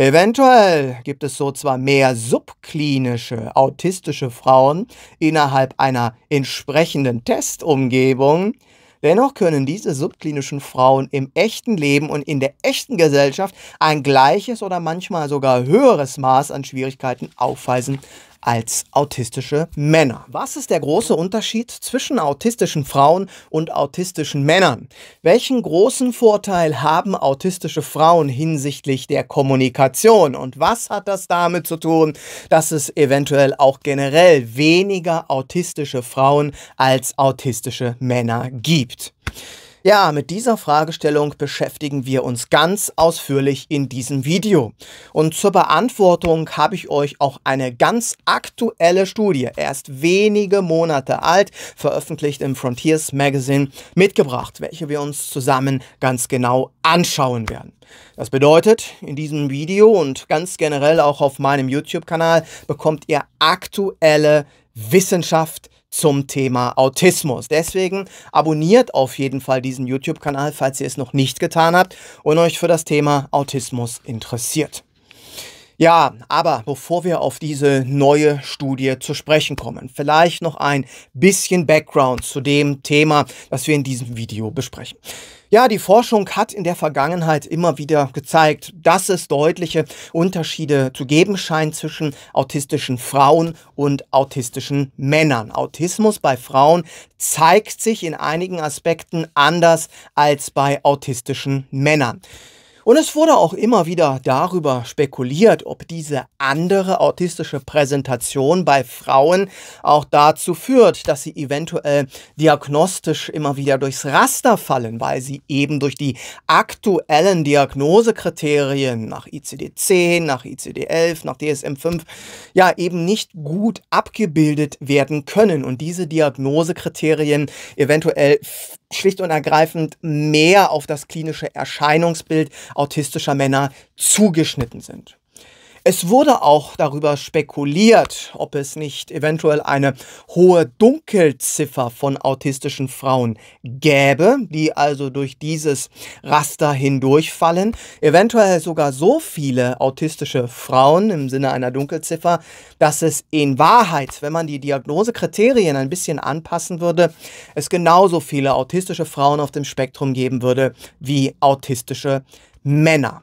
Eventuell gibt es so zwar mehr subklinische autistische Frauen innerhalb einer entsprechenden Testumgebung, dennoch können diese subklinischen Frauen im echten Leben und in der echten Gesellschaft ein gleiches oder manchmal sogar höheres Maß an Schwierigkeiten aufweisen als autistische Männer. Was ist der große Unterschied zwischen autistischen Frauen und autistischen Männern? Welchen großen Vorteil haben autistische Frauen hinsichtlich der Kommunikation? Und was hat das damit zu tun, dass es eventuell auch generell weniger autistische Frauen als autistische Männer gibt? Ja, mit dieser Fragestellung beschäftigen wir uns ganz ausführlich in diesem Video. Und zur Beantwortung habe ich euch auch eine ganz aktuelle Studie, erst wenige Monate alt, veröffentlicht im Frontiers Magazine, mitgebracht, welche wir uns zusammen ganz genau anschauen werden. Das bedeutet, in diesem Video und ganz generell auch auf meinem YouTube-Kanal bekommt ihr aktuelle Wissenschaft, zum Thema Autismus. Deswegen abonniert auf jeden Fall diesen YouTube-Kanal, falls ihr es noch nicht getan habt und euch für das Thema Autismus interessiert. Ja, aber bevor wir auf diese neue Studie zu sprechen kommen, vielleicht noch ein bisschen Background zu dem Thema, das wir in diesem Video besprechen. Ja, die Forschung hat in der Vergangenheit immer wieder gezeigt, dass es deutliche Unterschiede zu geben scheint zwischen autistischen Frauen und autistischen Männern. Autismus bei Frauen zeigt sich in einigen Aspekten anders als bei autistischen Männern. Und es wurde auch immer wieder darüber spekuliert, ob diese andere autistische Präsentation bei Frauen auch dazu führt, dass sie eventuell diagnostisch immer wieder durchs Raster fallen, weil sie eben durch die aktuellen Diagnosekriterien nach ICD-10, nach ICD-11, nach DSM-5 ja eben nicht gut abgebildet werden können und diese Diagnosekriterien eventuell schlicht und ergreifend mehr auf das klinische Erscheinungsbild autistischer Männer zugeschnitten sind. Es wurde auch darüber spekuliert, ob es nicht eventuell eine hohe Dunkelziffer von autistischen Frauen gäbe, die also durch dieses Raster hindurchfallen. Eventuell sogar so viele autistische Frauen im Sinne einer Dunkelziffer, dass es in Wahrheit, wenn man die Diagnosekriterien ein bisschen anpassen würde, es genauso viele autistische Frauen auf dem Spektrum geben würde wie autistische Männer.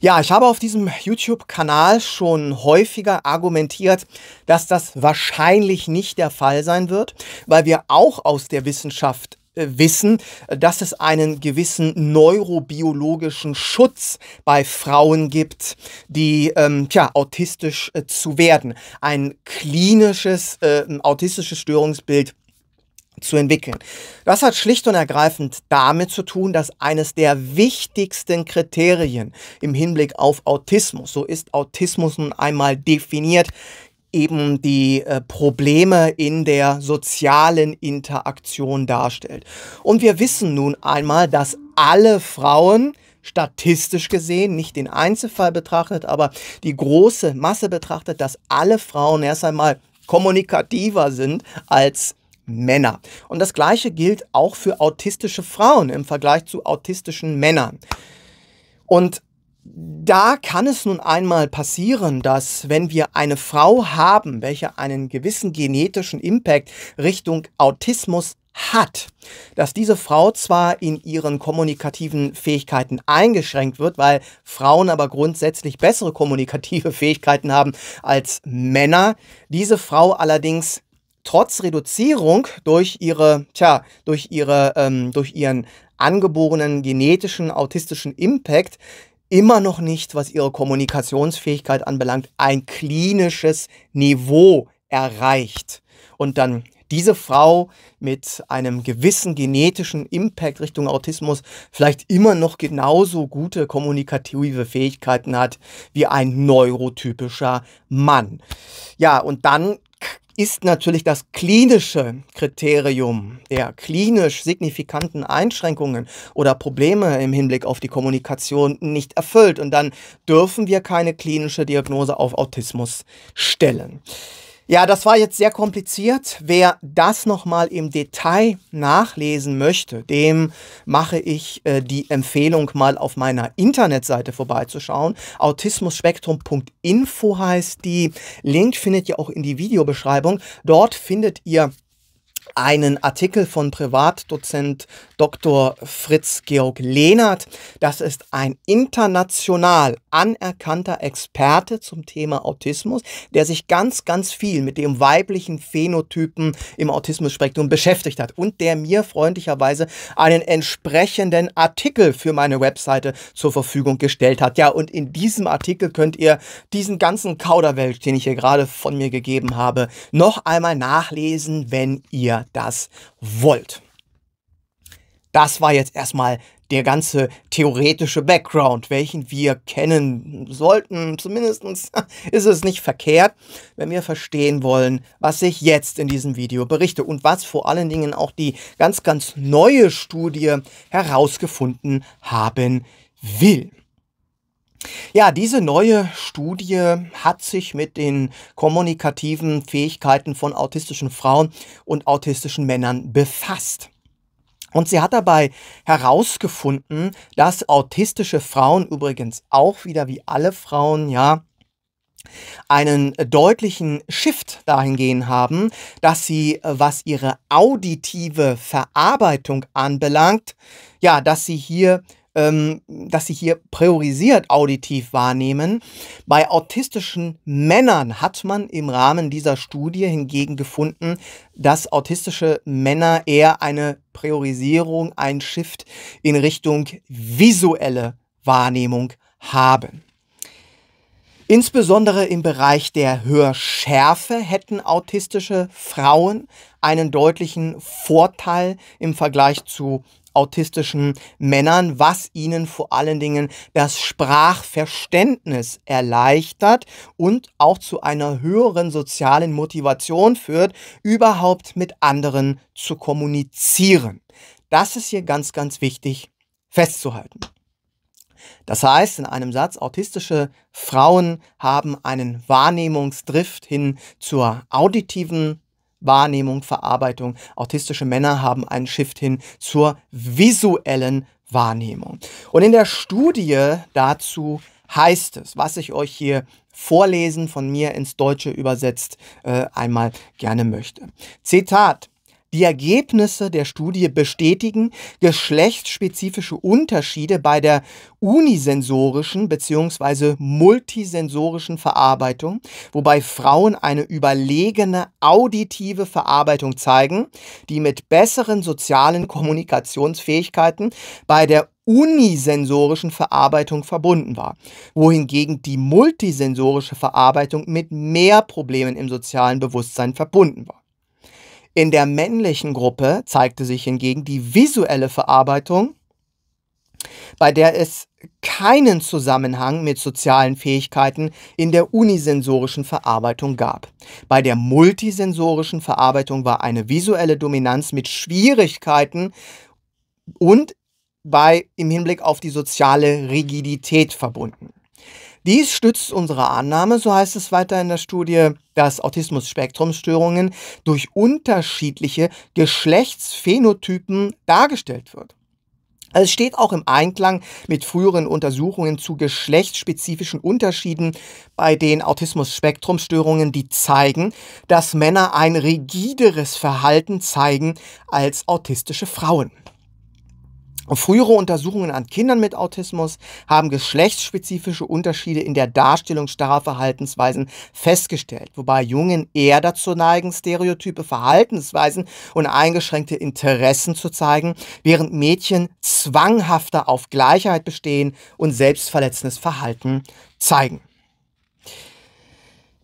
Ja, ich habe auf diesem YouTube-Kanal schon häufiger argumentiert, dass das wahrscheinlich nicht der Fall sein wird, weil wir auch aus der Wissenschaft äh, wissen, dass es einen gewissen neurobiologischen Schutz bei Frauen gibt, die ähm, tja, autistisch äh, zu werden. Ein klinisches äh, autistisches Störungsbild zu entwickeln. Das hat schlicht und ergreifend damit zu tun, dass eines der wichtigsten Kriterien im Hinblick auf Autismus, so ist Autismus nun einmal definiert, eben die äh, Probleme in der sozialen Interaktion darstellt. Und wir wissen nun einmal, dass alle Frauen statistisch gesehen, nicht den Einzelfall betrachtet, aber die große Masse betrachtet, dass alle Frauen erst einmal kommunikativer sind als Männer. Und das Gleiche gilt auch für autistische Frauen im Vergleich zu autistischen Männern. Und da kann es nun einmal passieren, dass wenn wir eine Frau haben, welche einen gewissen genetischen Impact Richtung Autismus hat, dass diese Frau zwar in ihren kommunikativen Fähigkeiten eingeschränkt wird, weil Frauen aber grundsätzlich bessere kommunikative Fähigkeiten haben als Männer, diese Frau allerdings trotz Reduzierung durch ihre, tja, durch ihre, ähm, durch ihren angeborenen genetischen autistischen Impact immer noch nicht, was ihre Kommunikationsfähigkeit anbelangt, ein klinisches Niveau erreicht. Und dann diese Frau mit einem gewissen genetischen Impact Richtung Autismus vielleicht immer noch genauso gute kommunikative Fähigkeiten hat wie ein neurotypischer Mann. Ja, und dann ist natürlich das klinische Kriterium der klinisch signifikanten Einschränkungen oder Probleme im Hinblick auf die Kommunikation nicht erfüllt. Und dann dürfen wir keine klinische Diagnose auf Autismus stellen. Ja, das war jetzt sehr kompliziert. Wer das nochmal im Detail nachlesen möchte, dem mache ich äh, die Empfehlung, mal auf meiner Internetseite vorbeizuschauen. Autismusspektrum.info heißt die. Link findet ihr auch in die Videobeschreibung. Dort findet ihr einen Artikel von Privatdozent Dr. Fritz Georg Lehnert. Das ist ein international anerkannter Experte zum Thema Autismus, der sich ganz, ganz viel mit dem weiblichen Phänotypen im Autismus-Spektrum beschäftigt hat und der mir freundlicherweise einen entsprechenden Artikel für meine Webseite zur Verfügung gestellt hat. Ja, und in diesem Artikel könnt ihr diesen ganzen Kauderwelsch, den ich hier gerade von mir gegeben habe, noch einmal nachlesen, wenn ihr das wollt. Das war jetzt erstmal der ganze theoretische Background, welchen wir kennen sollten. Zumindest ist es nicht verkehrt, wenn wir verstehen wollen, was ich jetzt in diesem Video berichte und was vor allen Dingen auch die ganz, ganz neue Studie herausgefunden haben will. Ja, diese neue Studie hat sich mit den kommunikativen Fähigkeiten von autistischen Frauen und autistischen Männern befasst. Und sie hat dabei herausgefunden, dass autistische Frauen übrigens auch wieder wie alle Frauen, ja, einen deutlichen Shift dahingehend haben, dass sie, äh, was ihre auditive Verarbeitung anbelangt, ja, dass sie hier ähm, dass sie hier priorisiert auditiv wahrnehmen. Bei autistischen Männern hat man im Rahmen dieser Studie hingegen gefunden, dass autistische Männer eher eine Priorisierung, ein Shift in Richtung visuelle Wahrnehmung haben. Insbesondere im Bereich der Hörschärfe hätten autistische Frauen einen deutlichen Vorteil im Vergleich zu autistischen Männern, was ihnen vor allen Dingen das Sprachverständnis erleichtert und auch zu einer höheren sozialen Motivation führt, überhaupt mit anderen zu kommunizieren. Das ist hier ganz, ganz wichtig festzuhalten. Das heißt, in einem Satz, autistische Frauen haben einen Wahrnehmungsdrift hin zur auditiven Wahrnehmung, Verarbeitung. Autistische Männer haben einen Shift hin zur visuellen Wahrnehmung. Und in der Studie dazu heißt es, was ich euch hier vorlesen, von mir ins Deutsche übersetzt, äh, einmal gerne möchte. Zitat. Die Ergebnisse der Studie bestätigen geschlechtsspezifische Unterschiede bei der unisensorischen bzw. multisensorischen Verarbeitung, wobei Frauen eine überlegene auditive Verarbeitung zeigen, die mit besseren sozialen Kommunikationsfähigkeiten bei der unisensorischen Verarbeitung verbunden war, wohingegen die multisensorische Verarbeitung mit mehr Problemen im sozialen Bewusstsein verbunden war. In der männlichen Gruppe zeigte sich hingegen die visuelle Verarbeitung, bei der es keinen Zusammenhang mit sozialen Fähigkeiten in der unisensorischen Verarbeitung gab. Bei der multisensorischen Verarbeitung war eine visuelle Dominanz mit Schwierigkeiten und bei im Hinblick auf die soziale Rigidität verbunden. Dies stützt unsere Annahme, so heißt es weiter in der Studie, dass Autismus-Spektrumstörungen durch unterschiedliche Geschlechtsphänotypen dargestellt wird. Also es steht auch im Einklang mit früheren Untersuchungen zu geschlechtsspezifischen Unterschieden bei den autismus spektrumstörungen die zeigen, dass Männer ein rigideres Verhalten zeigen als autistische Frauen. Frühere Untersuchungen an Kindern mit Autismus haben geschlechtsspezifische Unterschiede in der Darstellung starrer Verhaltensweisen festgestellt, wobei Jungen eher dazu neigen, stereotype Verhaltensweisen und eingeschränkte Interessen zu zeigen, während Mädchen zwanghafter auf Gleichheit bestehen und selbstverletzendes Verhalten zeigen.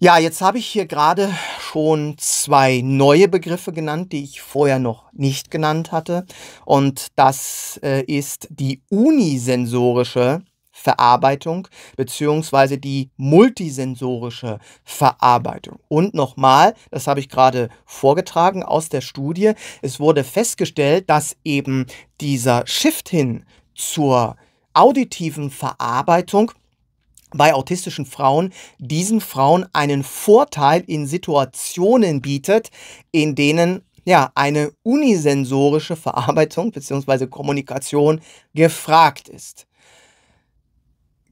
Ja, jetzt habe ich hier gerade schon zwei neue Begriffe genannt, die ich vorher noch nicht genannt hatte. Und das äh, ist die unisensorische Verarbeitung beziehungsweise die multisensorische Verarbeitung. Und nochmal, das habe ich gerade vorgetragen aus der Studie, es wurde festgestellt, dass eben dieser Shift hin zur auditiven Verarbeitung bei autistischen Frauen diesen Frauen einen Vorteil in Situationen bietet, in denen ja, eine unisensorische Verarbeitung bzw. Kommunikation gefragt ist.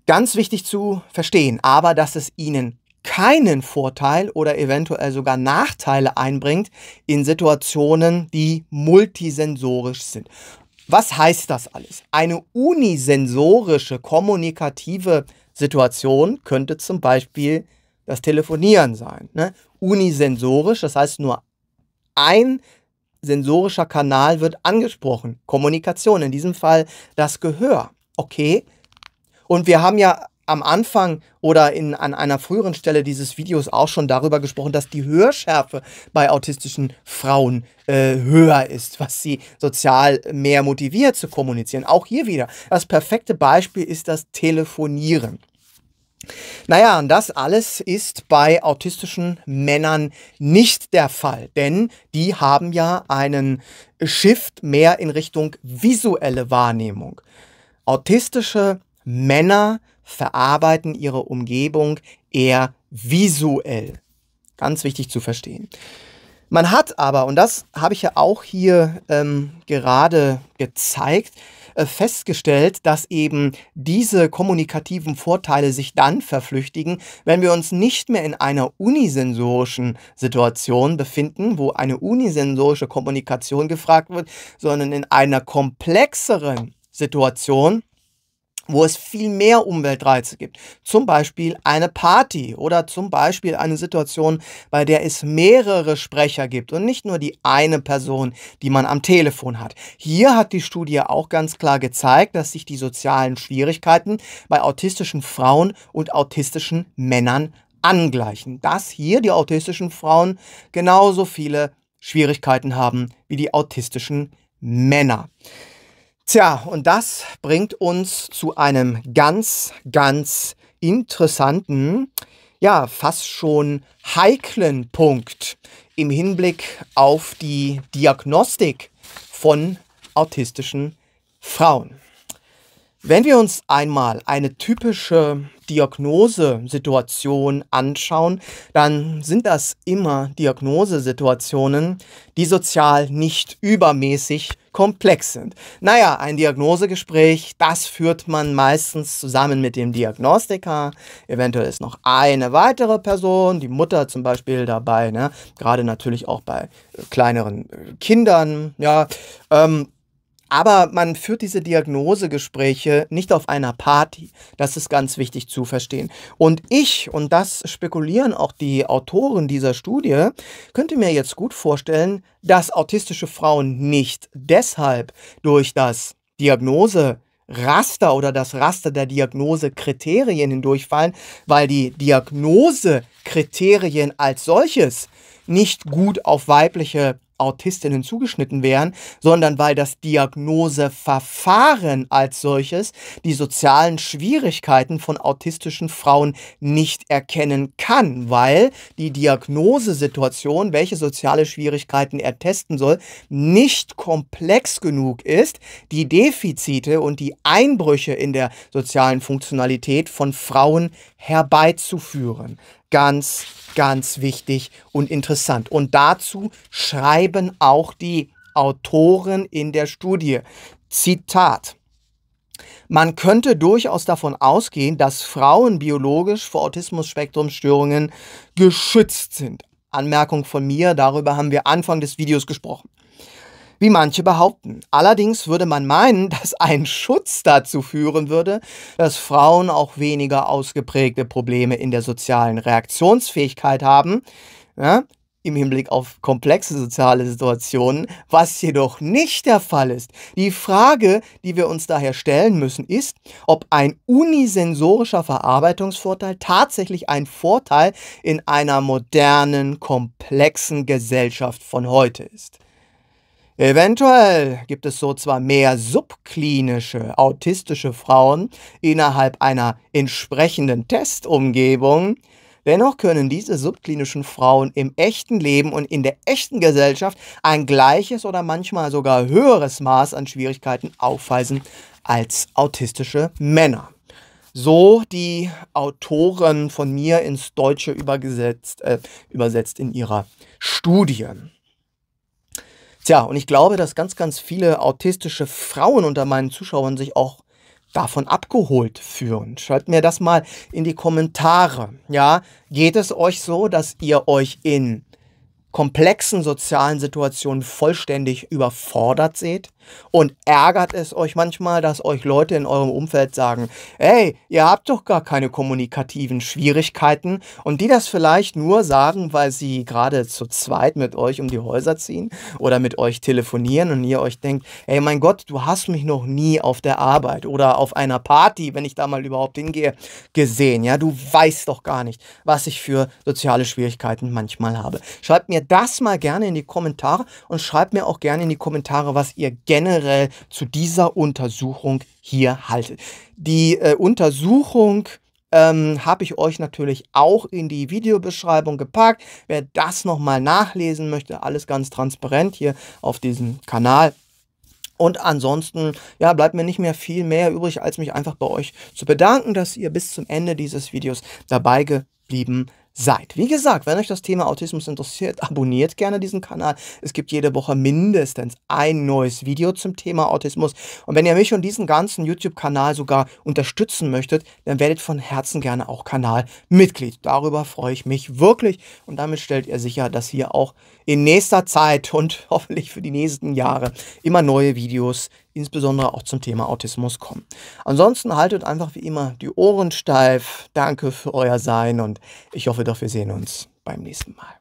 Ganz wichtig zu verstehen, aber dass es ihnen keinen Vorteil oder eventuell sogar Nachteile einbringt in Situationen, die multisensorisch sind. Was heißt das alles? Eine unisensorische kommunikative Situation könnte zum Beispiel das Telefonieren sein. Ne? Unisensorisch, das heißt nur ein sensorischer Kanal wird angesprochen. Kommunikation, in diesem Fall das Gehör. Okay? Und wir haben ja am Anfang oder in, an einer früheren Stelle dieses Videos auch schon darüber gesprochen, dass die Hörschärfe bei autistischen Frauen äh, höher ist, was sie sozial mehr motiviert zu kommunizieren. Auch hier wieder. Das perfekte Beispiel ist das Telefonieren. Naja, und das alles ist bei autistischen Männern nicht der Fall, denn die haben ja einen Shift mehr in Richtung visuelle Wahrnehmung. Autistische Männer verarbeiten ihre Umgebung eher visuell. Ganz wichtig zu verstehen. Man hat aber, und das habe ich ja auch hier ähm, gerade gezeigt, äh, festgestellt, dass eben diese kommunikativen Vorteile sich dann verflüchtigen, wenn wir uns nicht mehr in einer unisensorischen Situation befinden, wo eine unisensorische Kommunikation gefragt wird, sondern in einer komplexeren Situation, wo es viel mehr Umweltreize gibt. Zum Beispiel eine Party oder zum Beispiel eine Situation, bei der es mehrere Sprecher gibt und nicht nur die eine Person, die man am Telefon hat. Hier hat die Studie auch ganz klar gezeigt, dass sich die sozialen Schwierigkeiten bei autistischen Frauen und autistischen Männern angleichen. Dass hier die autistischen Frauen genauso viele Schwierigkeiten haben wie die autistischen Männer. Tja, und das bringt uns zu einem ganz, ganz interessanten, ja, fast schon heiklen Punkt im Hinblick auf die Diagnostik von autistischen Frauen. Wenn wir uns einmal eine typische Diagnosesituation anschauen, dann sind das immer Diagnosesituationen, die sozial nicht übermäßig komplex sind. Naja, ein Diagnosegespräch, das führt man meistens zusammen mit dem Diagnostiker. Eventuell ist noch eine weitere Person, die Mutter zum Beispiel dabei, ne? gerade natürlich auch bei kleineren Kindern. Ja, ähm, aber man führt diese Diagnosegespräche nicht auf einer Party. Das ist ganz wichtig zu verstehen. Und ich, und das spekulieren auch die Autoren dieser Studie, könnte mir jetzt gut vorstellen, dass autistische Frauen nicht deshalb durch das Diagnose Raster oder das Raster der Diagnosekriterien hindurchfallen, weil die Diagnosekriterien als solches nicht gut auf weibliche Autistinnen zugeschnitten wären, sondern weil das Diagnoseverfahren als solches die sozialen Schwierigkeiten von autistischen Frauen nicht erkennen kann, weil die Diagnosesituation, welche soziale Schwierigkeiten er testen soll, nicht komplex genug ist, die Defizite und die Einbrüche in der sozialen Funktionalität von Frauen herbeizuführen ganz, ganz wichtig und interessant. Und dazu schreiben auch die Autoren in der Studie. Zitat. Man könnte durchaus davon ausgehen, dass Frauen biologisch vor Autismus-Spektrumsstörungen geschützt sind. Anmerkung von mir, darüber haben wir Anfang des Videos gesprochen wie manche behaupten. Allerdings würde man meinen, dass ein Schutz dazu führen würde, dass Frauen auch weniger ausgeprägte Probleme in der sozialen Reaktionsfähigkeit haben. Ja? im Hinblick auf komplexe soziale Situationen, was jedoch nicht der Fall ist. Die Frage, die wir uns daher stellen müssen, ist, ob ein unisensorischer Verarbeitungsvorteil tatsächlich ein Vorteil in einer modernen, komplexen Gesellschaft von heute ist. Eventuell gibt es so zwar mehr subklinische autistische Frauen innerhalb einer entsprechenden Testumgebung, dennoch können diese subklinischen Frauen im echten Leben und in der echten Gesellschaft ein gleiches oder manchmal sogar höheres Maß an Schwierigkeiten aufweisen als autistische Männer. So die Autoren von mir ins Deutsche übergesetzt, äh, übersetzt in ihrer Studie. Tja, und ich glaube, dass ganz, ganz viele autistische Frauen unter meinen Zuschauern sich auch davon abgeholt fühlen. Schreibt mir das mal in die Kommentare. Ja, geht es euch so, dass ihr euch in komplexen sozialen Situationen vollständig überfordert seht? Und ärgert es euch manchmal, dass euch Leute in eurem Umfeld sagen, hey, ihr habt doch gar keine kommunikativen Schwierigkeiten und die das vielleicht nur sagen, weil sie gerade zu zweit mit euch um die Häuser ziehen oder mit euch telefonieren und ihr euch denkt, hey, mein Gott, du hast mich noch nie auf der Arbeit oder auf einer Party, wenn ich da mal überhaupt hingehe, gesehen. Ja, du weißt doch gar nicht, was ich für soziale Schwierigkeiten manchmal habe. Schreibt mir das mal gerne in die Kommentare und schreibt mir auch gerne in die Kommentare, was ihr generell zu dieser Untersuchung hier haltet. Die äh, Untersuchung ähm, habe ich euch natürlich auch in die Videobeschreibung gepackt. Wer das nochmal nachlesen möchte, alles ganz transparent hier auf diesem Kanal. Und ansonsten, ja, bleibt mir nicht mehr viel mehr übrig, als mich einfach bei euch zu bedanken, dass ihr bis zum Ende dieses Videos dabei geblieben seid seid. Wie gesagt, wenn euch das Thema Autismus interessiert, abonniert gerne diesen Kanal. Es gibt jede Woche mindestens ein neues Video zum Thema Autismus. Und wenn ihr mich und diesen ganzen YouTube-Kanal sogar unterstützen möchtet, dann werdet von Herzen gerne auch Kanalmitglied. Darüber freue ich mich wirklich. Und damit stellt ihr sicher, dass hier auch in nächster Zeit und hoffentlich für die nächsten Jahre immer neue Videos, insbesondere auch zum Thema Autismus kommen. Ansonsten haltet einfach wie immer die Ohren steif. Danke für euer Sein und ich hoffe doch, wir sehen uns beim nächsten Mal.